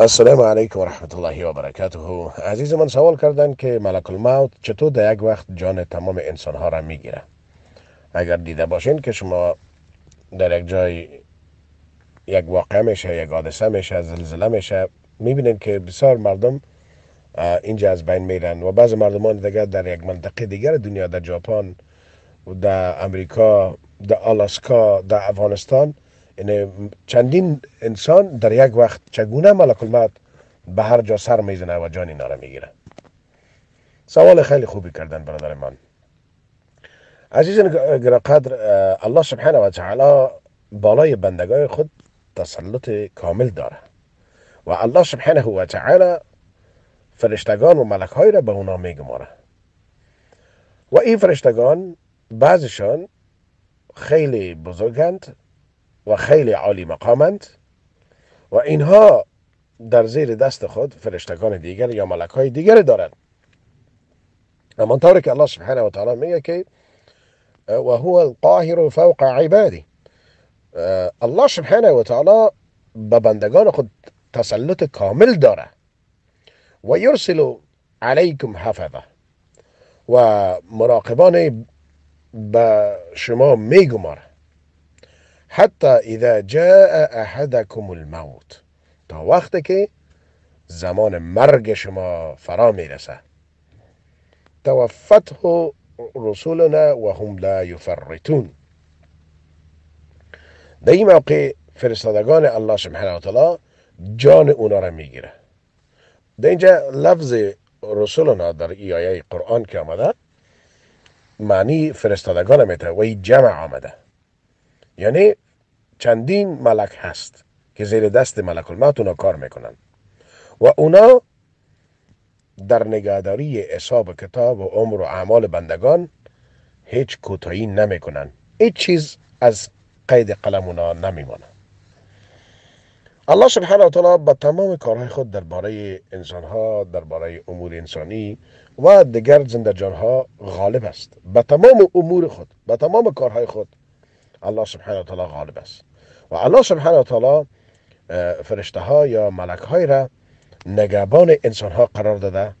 السلام علیکم و رحمت الله و برکاته عزیز من سوال کردن که ملک الموت چطور در یک وقت جان تمام انسان ها را میگیره اگر دیده باشین که شما در یک جای یک واقعه میشه یک حادثه میشه زلزله میشه میبینین که بسیار مردم اینجا از بین میرن و بعض مردمان دیگر در یک منطقه دیگر دنیا در ژاپن در امریکا در آلاسکا در افغانستان یعنی چندین انسان در یک وقت چگونه ملک المت به هر جا سر میزنه و جان اینا میگیره سوال خیلی خوبی کردن برادر من عزیزان قدر الله سبحانه و تعالی بالای بندگان خود تسلط کامل داره و الله سبحانه و تعالی فرشتگان و ملک را به اونا میگماره و این فرشتگان بعضشان خیلی بزرگند و خیلی عالی مقامند و اینها در زیر دست خود فرشتگان دیگر یا ملک های دیگر دارند اما طوری که الله سبحانه و تعالی میگه که و هو القاهر فوق عبادی الله سبحانه و تعالی به بندگان خود تسلط کامل داره و یرسل علیکم حفظه و مراقبان به شما میگماره حتی اذا جاء احدکم الموت تا وقتی که زمان مرگ شما فرا میرسه توفته رسولنا و هم لا يفرطون در این موقع فرستادگان الله سبحانه و تعالی جان اونا را میگیره در اینجا لفظ رسولنا در ای آیه قرآن که آمده معنی فرستادگان میتره و جمع آمده یعنی چندین ملک هست که زیر دست ملک الموت اونا کار میکنن و اونا در نگهداری حساب کتاب و عمر و اعمال بندگان هیچ کوتاهی نمیکنن هیچ چیز از قید قلم اونا نمیمانه الله سبحانه و تعالی به تمام کارهای خود درباره انسان ها درباره امور انسانی و دیگر زنده غالب است به تمام امور خود به تمام کارهای خود الله سبحانه و تعالی غالب است و الله سبحانه و تعالی فرشته ها یا ملک های را نگهبان انسان ها قرار داده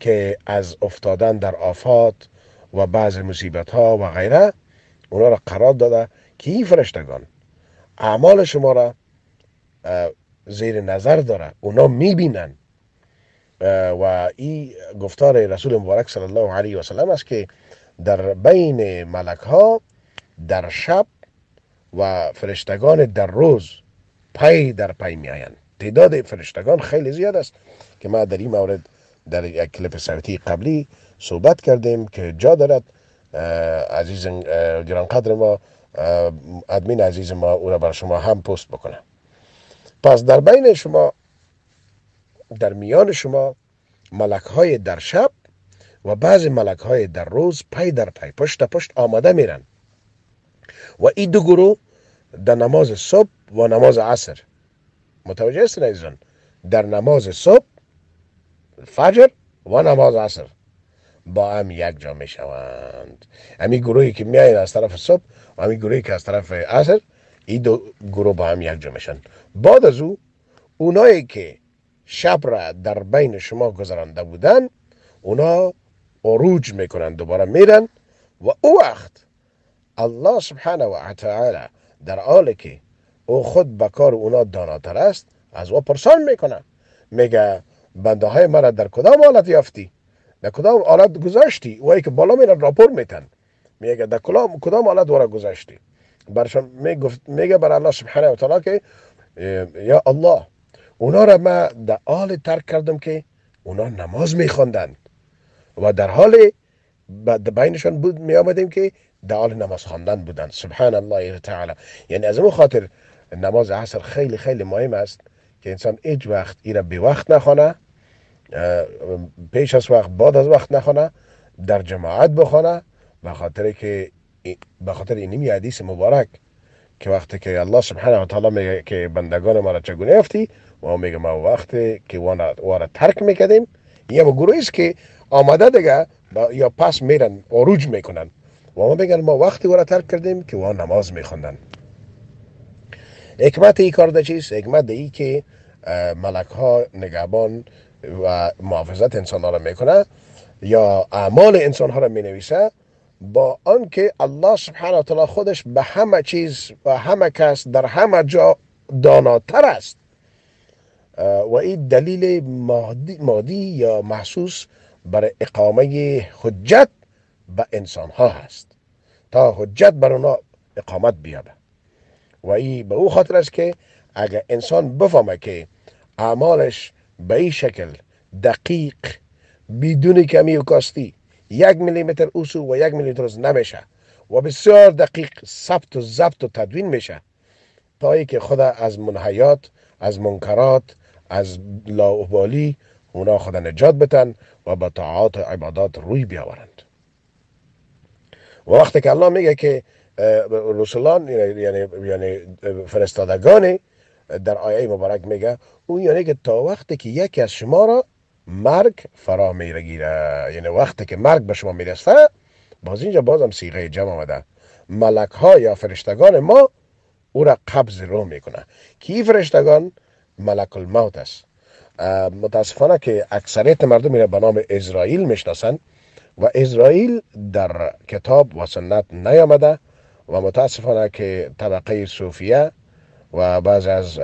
که از افتادن در آفات و بعض مصیبت ها و غیره اونا را قرار داده که این فرشتگان اعمال شما را زیر نظر داره اونا میبینن و این گفتار رسول مبارک صلی الله علیه و سلم است که در بین ملک ها در شب و فرشتگان در روز پی در پی می آیند تعداد فرشتگان خیلی زیاد است که ما در این مورد در یک کلیپ صوتی قبلی صحبت کردیم که جا دارد عزیز گرانقدر ما ادمین عزیز ما او را بر شما هم پست بکنم پس در بین شما در میان شما ملک های در شب و بعض ملک های در روز پی در پی پشت پشت آمده میرن و این دو گروه در نماز صبح و نماز عصر متوجه هستین عزیزان در نماز صبح فجر و نماز عصر با هم یک جا می شوند همین گروهی که می از طرف صبح و همین گروهی که از طرف عصر این دو گروه با هم یک جا میشن بعد از او اونایی که شب را در بین شما گذرانده بودن اونا عروج میکنن دوباره میرن و او وقت الله سبحانه و تعالی در حالی که او خود به کار اونا داناتر است از او پرسان میکنه میگه بنده های مرا در کدام حالت یافتی در کدام حالت گذاشتی وای که بالا میرن راپور میتن میگه در کلام کدام حالت ورا گذاشتی برشان میگفت میگه بر الله سبحانه و تعالی که یا الله اونا را من در حال ترک کردم که اونا نماز میخواندند و در حال بینشان بود می آمدیم که در حال نماز خواندن بودن سبحان الله تعالی یعنی از اون خاطر نماز عصر خیلی خیلی مهم است که انسان ایج وقت ای را به وقت نخونه پیش از وقت بعد از وقت نخونه در جماعت بخونه به خاطر که به خاطر این حدیث مبارک که وقتی که الله سبحانه و تعالی میگه که بندگان ما را چگونه و ما میگه ما وقتی که و ترک میکنیم یه گروهی است که آمده دیگه یا پس میرن عروج میکنن و ما بگن ما وقتی او را ترک کردیم که او نماز میخوندن حکمت ای کار در چیست؟ حکمت ای که ملک ها نگهبان و محافظت انسان ها را میکنه یا اعمال انسان ها را می نویسه با آنکه الله سبحانه و تعالی خودش به همه چیز و همه کس در همه جا داناتر است و این دلیل مادی, مادی یا محسوس برای اقامه حجت به انسان ها هست تا حجت بر اونا اقامت بیابه و ای به او خاطر است که اگر انسان بفهمه که اعمالش به این شکل دقیق بدون کمی و کاستی یک میلیمتر اوسو و یک میلیمتر از نمیشه و بسیار دقیق ثبت و ضبط و تدوین میشه تا ای که خدا از منحیات از منکرات از لاوبالی اونا خدا نجات بتن و به طاعات عبادات روی بیاورند و وقتی که الله میگه که رسولان یعنی یعنی, یعنی، فرستادگان در آیه مبارک میگه اون یعنی که تا وقتی که یکی از شما را مرگ فرا میگیره یعنی وقتی که مرگ به شما میرسه باز اینجا بازم سیغه جمع آمده ملک ها یا فرشتگان ما او را قبض رو میکنه کی فرشتگان ملک الموت است متاسفانه که اکثریت مردم میره به نام اسرائیل میشناسند و اسرائیل در کتاب و سنت نیامده و متاسفانه که طبقه صوفیه و بعض از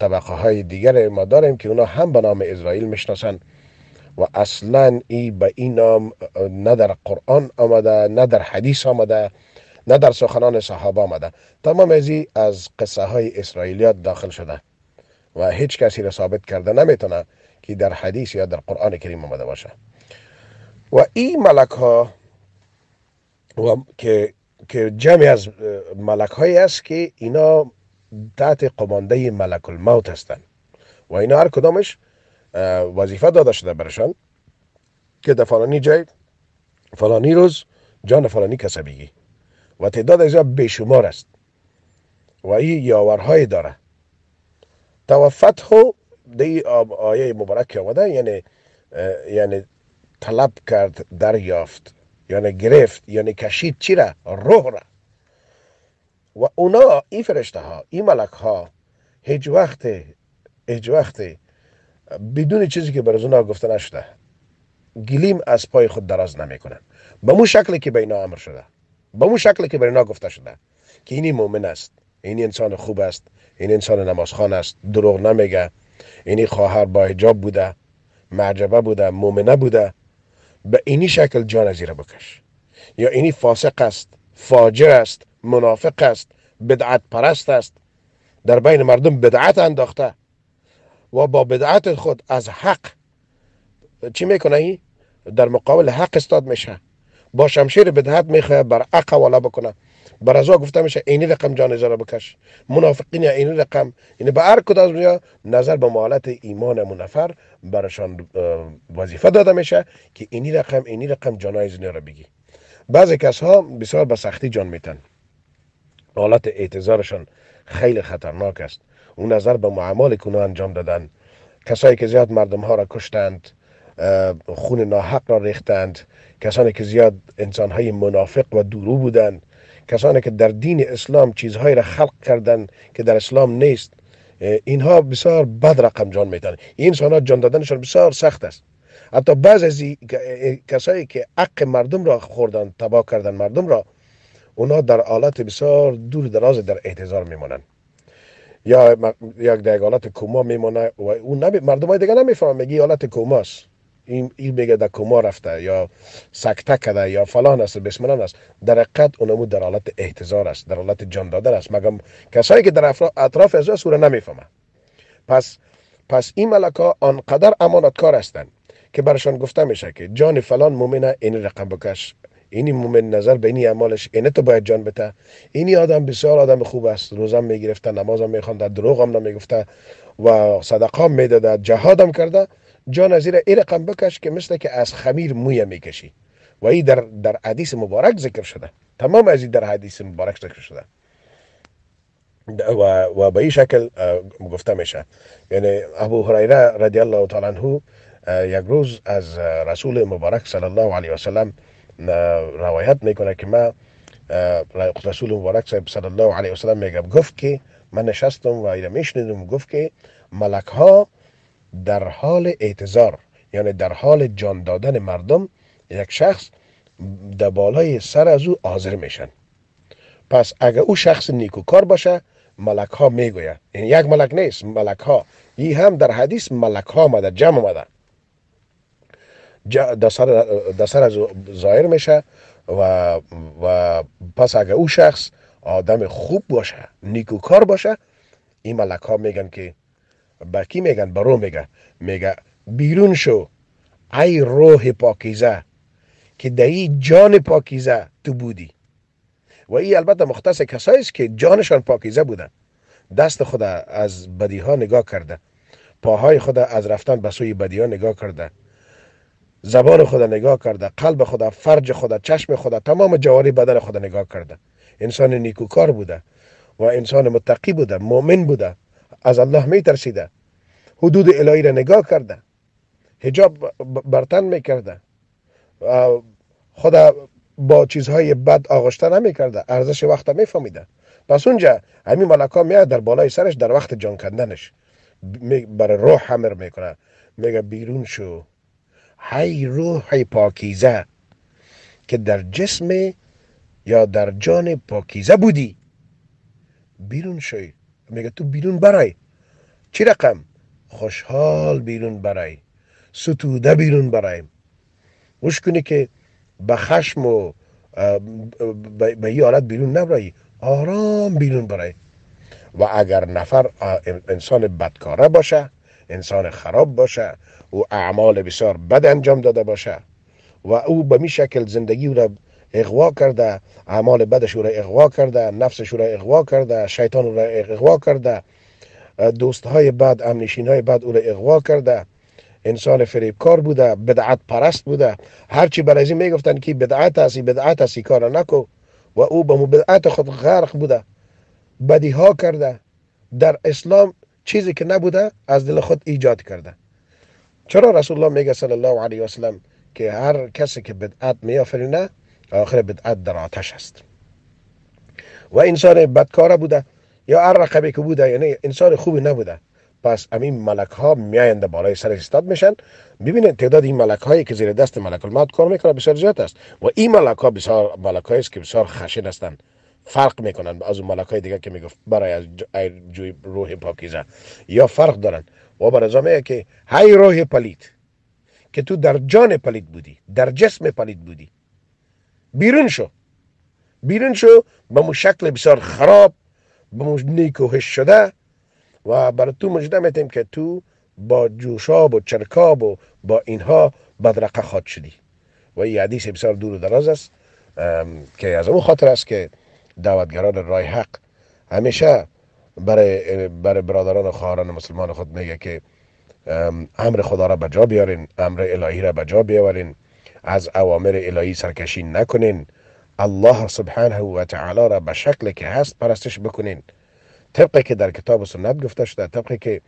طبقه های دیگر ما داریم که اونا هم به نام اسرائیل میشناسن و اصلا ای به این نام نه در قرآن آمده نه در حدیث آمده نه در سخنان صحابه آمده تمام ازی از قصه های اسرائیلیات داخل شده و هیچ کسی را ثابت کرده نمیتونه که در حدیث یا در قرآن کریم آمده باشه و این ملک ها و که که جمعی از ملک هایی است که اینا تحت قمانده ملک الموت هستند و اینا هر کدامش وظیفه داده شده برشان که در فلانی جای فلانی روز جان فلانی کسه بگی و تعداد از بیشمار است و این یاورهای داره توفت ها دی آیه مبارک آمده یعنی یعنی طلب کرد دریافت یعنی گرفت یعنی کشید چی را روح را و اونا این فرشته ها این ملک ها هیچ وقت هیچ وقت بدون چیزی که از اونا گفته نشده گلیم از پای خود دراز کنن به مو شکلی که به اینا امر شده به مو شکلی که به اینا گفته شده که اینی مؤمن است این انسان خوب است این انسان نمازخان است دروغ نمیگه اینی خواهر با حجاب بوده معجبه بوده مؤمنه بوده به اینی شکل جان جانزیره بکش یا اینی فاسق است فاجر است منافق است بدعت پرست است در بین مردم بدعت انداخته و با بدعت خود از حق چی میکنه ای؟ در مقابل حق استاد میشه با شمشیر بدعت میخواه بر عقل والا بکنه برازو گفته میشه اینی رقم جانزه را بکش منافقین یا اینی رقم یعنی به هر کدام از نظر به مالت ایمان منفر برشان وظیفه داده میشه که اینی رقم اینی رقم جانایز را بگی بعضی کس ها بسیار به سختی جان میتن حالت اعتظارشان خیلی خطرناک است اون نظر به معامل کنو انجام دادن کسایی که زیاد مردم ها را کشتند خون ناحق را ریختند کسانی که زیاد انسان های منافق و دورو بودند کسانی که در دین اسلام چیزهایی را خلق کردن که در اسلام نیست اینها بسیار بد رقم جان میدن این سانا جان دادنشان بسیار سخت است حتی بعض از کسایی که حق مردم را خوردن تباه کردن مردم را اونا در حالت بسیار دور دراز در احتضار میمانند یا یک دیگه حالت کما میمانه و اون نبی مردم های دیگه نمیفهمم میگی حالت کماست این, این بگه در کما رفته یا سکته کده یا فلان است بسمنان است در حقیقت اونمو در حالت احتضار است در حالت جان دادن است مگم کسایی که در اطراف از سوره نمیفهمه پس پس این ها آنقدر کار هستند که برشان گفته میشه که جان فلان مؤمنه این رقم بکش اینی مومن نظر به این اعمالش اینه تو باید جان بده. اینی آدم بسیار آدم خوب است روزم میگرفته نمازم میخوانده دروغم نمیگفته و صدقه هم میداده جهادم کرده جان از ایره رقم بکش که مثل که از خمیر مویه میکشی و ای در, در حدیث مبارک ذکر شده تمام از در حدیث مبارک ذکر شده و, و به این شکل گفته میشه یعنی ابو هریره رضی الله تعالی عنه یک روز از رسول مبارک صلی الله علیه وسلم روایت میکنه که ما رسول مبارک صلی الله علیه وسلم میگم گفت که من نشستم و ایره میشنیدم گفت که ملک ها در حال اعتظار یعنی در حال جان دادن مردم یک شخص در بالای سر از او حاضر میشن پس اگر او شخص نیکوکار باشه ملک ها میگوید یعنی یک ملک نیست ملک ها این هم در حدیث ملک ها آمده جمع آمده در سر, از او ظاهر میشه و, و پس اگر او شخص آدم خوب باشه نیکوکار باشه این ملک ها میگن که به کی میگن برو میگه میگه بیرون شو ای روح پاکیزه که در جان پاکیزه تو بودی و ای البته مختص کسایی است که جانشان پاکیزه بوده دست خود از بدی ها نگاه کرده پاهای خود از رفتن به سوی بدی ها نگاه کرده زبان خود نگاه کرده قلب خود فرج خود چشم خود تمام جواری بدن خود نگاه کرده انسان نیکوکار بوده و انسان متقی بوده مؤمن بوده از الله می ترسیده حدود الهی را نگاه کرده حجاب برتن می کرده خدا با چیزهای بد آغشته نمی کرده ارزش وقت می فهمیده پس اونجا همین ملکا میاد در بالای سرش در وقت جان کندنش برای روح حمر میکنه میگه بیرون شو هی روح پاکیزه که در جسم یا در جان پاکیزه بودی بیرون شوید میگه تو بیرون برای چی رقم خوشحال بیرون برای ستوده بیرون برای گوش کنی که به خشم و به این حالت بیرون نبرایی آرام بیرون برای و اگر نفر انسان بدکاره باشه انسان خراب باشه او اعمال بسیار بد انجام داده باشه و او به می شکل زندگی را اغوا کرده اعمال بدش او را اغوا کرده نفسش او را اغوا کرده شیطان او را اغوا کرده دوست های بد امنشین های بد او را اغوا کرده انسان فریبکار بوده بدعت پرست بوده هرچی برای این میگفتن که بدعت هستی بدعت هستی کار نکو و او به بدعت خود غرق بوده بدی ها کرده در اسلام چیزی که نبوده از دل خود ایجاد کرده چرا رسول الله میگه صلی الله علیه و که هر کسی که بدعت نه آخر بدعت در آتش است و انسان بدکاره بوده یا ارقبه که بوده یعنی انسان خوبی نبوده پس امین ملک ها میایند بالای سر استاد میشن ببینید تعداد این ملک هایی که زیر دست ملک الموت کار میکنه بسیار زیاد است و این ملک ها بسیار ملک است که بسیار خشن هستند فرق میکنن از اون ملک های دیگه که میگفت برای از جوی روح پاکیزه یا فرق دارن و برای که های روح پلید که تو در جان پلید بودی در جسم پلید بودی بیرون شو بیرون شو به مو شکل بسیار خراب به مو نیکوهش شده و برای تو مجده میتیم که تو با جوشاب و چرکاب و با اینها بدرقه خواد شدی و این حدیث بسیار دور و دراز است که از اون خاطر است که دعوتگران رای حق همیشه برای, برای برادران و خواهران مسلمان خود میگه که امر خدا را جا بیارین امر الهی را جا بیارین از اوامر الهی سرکشی نکنین الله سبحانه و تعالی را به شکل که هست پرستش بکنین طبقی که در کتاب سنت گفته شده طبقی که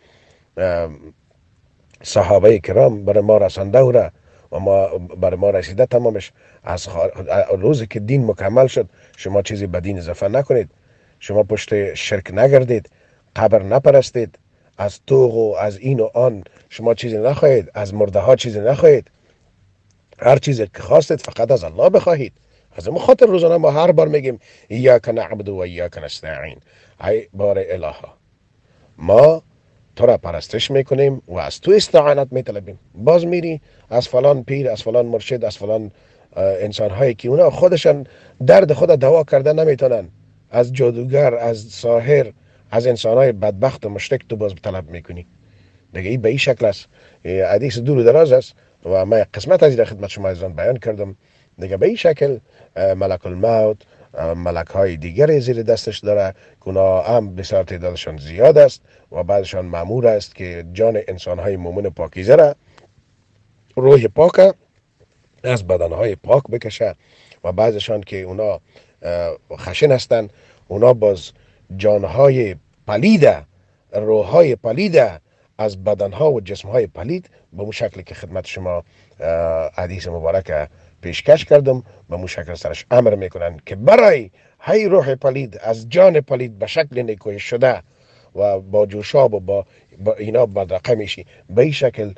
صحابه کرام بر ما رسنده و را ما بر ما رسیده تمامش از روزی که دین مکمل شد شما چیزی به دین اضافه نکنید شما پشت شرک نگردید قبر نپرستید از توغ و از این و آن شما چیزی نخواهید از مرده ها چیزی نخواهید هر چیزی که خواستید فقط از الله بخواهید از اون خاطر روزانه ما هر بار میگیم کن نعبد و کن نستعین ای بار الها ما تو را پرستش میکنیم و از تو استعانت میطلبیم باز میری از فلان پیر از فلان مرشد از فلان انسان هایی که اونا خودشان درد خود دوا کرده نمیتونن از جادوگر از ساحر از انسان های بدبخت و مشرک تو باز طلب میکنی دیگه ای به این شکل است حدیث دراز است و یک قسمت از این خدمت شما عزیزان بیان کردم دیگه به این شکل ملک الموت ملک های دیگر زیر دستش داره اونا هم بسیار تعدادشان زیاد است و بعضشان معمور است که جان انسان های مومن پاکیزه را روح پاک از بدن های پاک بکشه و بعضشان که اونا خشن هستند اونا باز جان های پلیده روح های پلیده از بدنها و جسمهای پلید به اون شکل که خدمت شما حدیث مبارک پیشکش کردم به اون سرش امر میکنن که برای هی روح پلید از جان پلید به شکل نیکوی شده و با جوشاب و با, با اینا بدرقه میشی به این شکل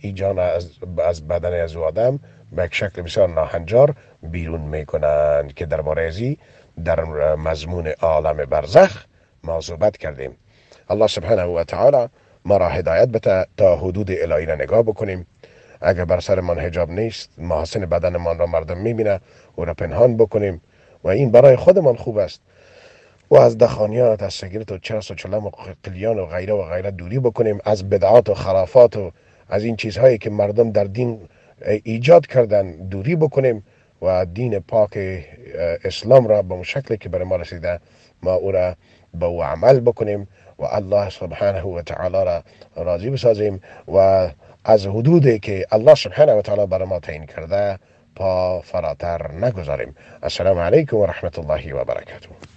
ای جان از, بدن از او آدم به یک شکل بسیار ناهنجار بیرون میکنند که در بارزی در مضمون عالم برزخ ما صحبت کردیم الله سبحانه و تعالی ما را هدایت بده تا حدود الهی را نگاه بکنیم اگر بر سرمان حجاب نیست محاسن بدنمان را مردم میبینه او را پنهان بکنیم و این برای خودمان خوب است و از دخانیات از سگرت و چرس و چلم و قلیان و غیره و غیره دوری بکنیم از بدعات و خرافات و از این چیزهایی که مردم در دین ایجاد کردن دوری بکنیم و دین پاک اسلام را به شکلی که برای ما رسیده ما او را بو عمل بکنیم و الله سبحانه و تعالی را راضی بسازیم و از حدودی که الله سبحانه و تعالی بر ما تعیین کرده پا فراتر نگذاریم السلام علیکم و رحمت الله و برکاته